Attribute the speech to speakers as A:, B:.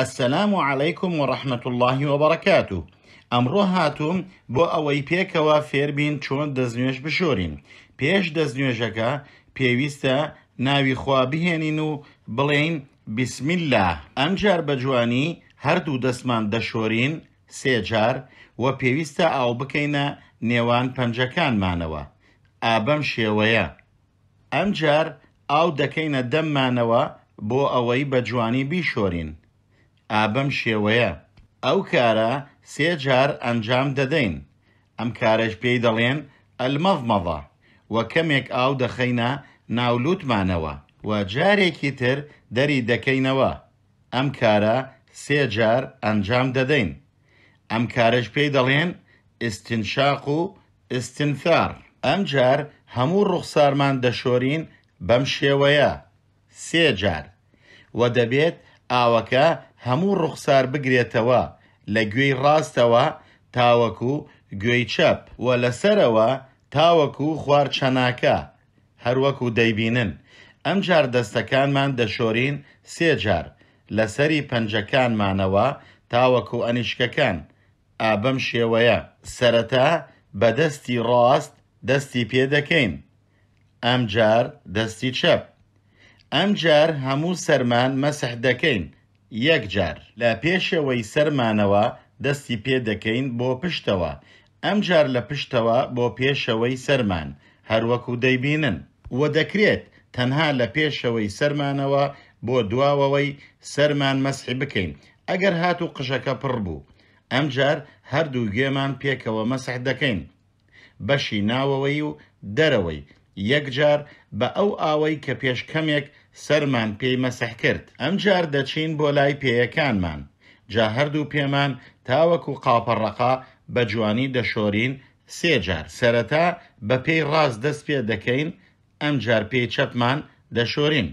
A: ئەسەسلام و عیکم و ڕەحمەت اللهی وەبڕکات و ئەمڕۆ هاتووم بۆ ئەوەی پێکەوە فێربین چۆن دەستنوێژ بشۆرین پێش دەستنوێژەکە پێویستە ناوی خوا بهێنین و بڵێین بسمیللا ئەمجار بە جوانی هەردوو دەستمان دەشۆرین سێجار و پێویستە ئاو بکەینە نێوان پەنجەکانمانەوە ئابەم شێوەیە ئەمجار ئاو دەکەینە دەممانەوە بۆ ئەوەی بە جوانی بیشۆرین ئابەم شێوەیە ئەو کارە سێ جار ئەنجام دەدەین ئەم کارەش پێی دەڵێن ئەلمەڤمەڵە و کەمێک ئاو دەخەینە ناولوتمانەوە و جارێکی تر دەری دەکەینەوە ئەم کارە سێ جار ئەنجام دەدەین ئەم کارەش پێی دەڵێن ئستنشاق و ئستنفار ئەم جار هەموو ڕوخسارمان دەشۆرین بەم شێوەیە سێ جار و دەبێت ئاوەکە هەموو ڕوخسار بگرێتەوە لە گوێی ڕاستەوە تاوەکو گوێی چەپ و لەسەرەوە تاوەکو خوارچەناکە هەروەکو دەیبینن ئەم جار دەستەکانمان دەشۆرین سێجار لەسەری پەنجەکانمانەوە تاوەکو ئەنیشکەکان ئابەم شێوەیە سەرەتا بە دەستی ڕاست دەستی پێدەکەین ئەمجار دەستی چەپ ئەمجار هەموو سەرمان مەسەح دەکەین یەکجار لە پێشەوەی سەرمانەوە دەستی پێدەکەین بۆ پشتەوە ئەمجار لە پشتەوە بۆ پێشەوەی سەرمان هەروەکو دەیبینن وە دەکرێت تەنها لە پێشەوەی سەرمانەوە بۆ دواوەوەی سەرمان مەسحی بکەین ئەگەر هات و قشەکە پڕ بوو ئەمجار هەردوو گوێمان پێکەوە مەسح دەکەین بەشی ناوەوەی و دەرەوەی یەکجار بە ئەو ئاوەی کە پێش کەمێک سەرمان پێی مەسەح کرد ئەمجار دەچین بۆ لای پێیەکانمان جا هەردوو پێمان تاوەکو قاپەڕەقا بە جوانی دەشۆرین سێجار سەرەتا بە پێی ڕاست دەست پێ دەکەین ئەمجار پێی چەپمان دەشۆرین